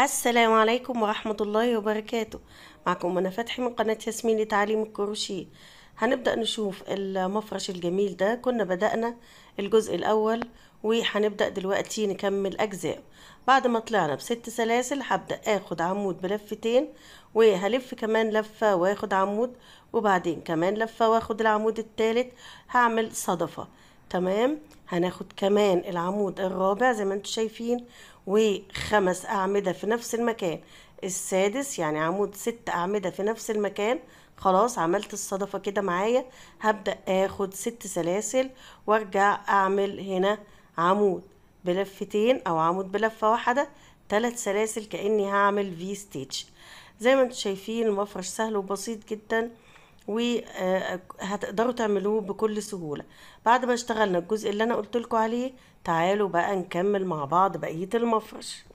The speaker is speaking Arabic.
السلام عليكم ورحمة الله وبركاته معكم أنا فتحي من قناة ياسمين لتعليم الكروشيه هنبدأ نشوف المفرش الجميل ده كنا بدأنا الجزء الأول وهنبدأ دلوقتي نكمل أجزاء بعد ما طلعنا بست سلاسل هبدأ اخد عمود بلفتين وهلف كمان لفة واخد عمود وبعدين كمان لفة واخد العمود الثالث هعمل صدفة تمام هناخد كمان العمود الرابع زي ما انتم شايفين وخمس أعمدة في نفس المكان السادس يعني عمود ست أعمدة في نفس المكان خلاص عملت الصدفة كده معايا هبدأ اخد ست سلاسل وارجع اعمل هنا عمود بلفتين او عمود بلفة واحدة ثلاث سلاسل كأني هعمل في ستيتش زي ما انتم شايفين المفرش سهل وبسيط جدا وهتقدروا تعملوه بكل سهولة بعد ما اشتغلنا الجزء اللي انا قلت لكم عليه تعالوا بقى نكمل مع بعض بقية المفرش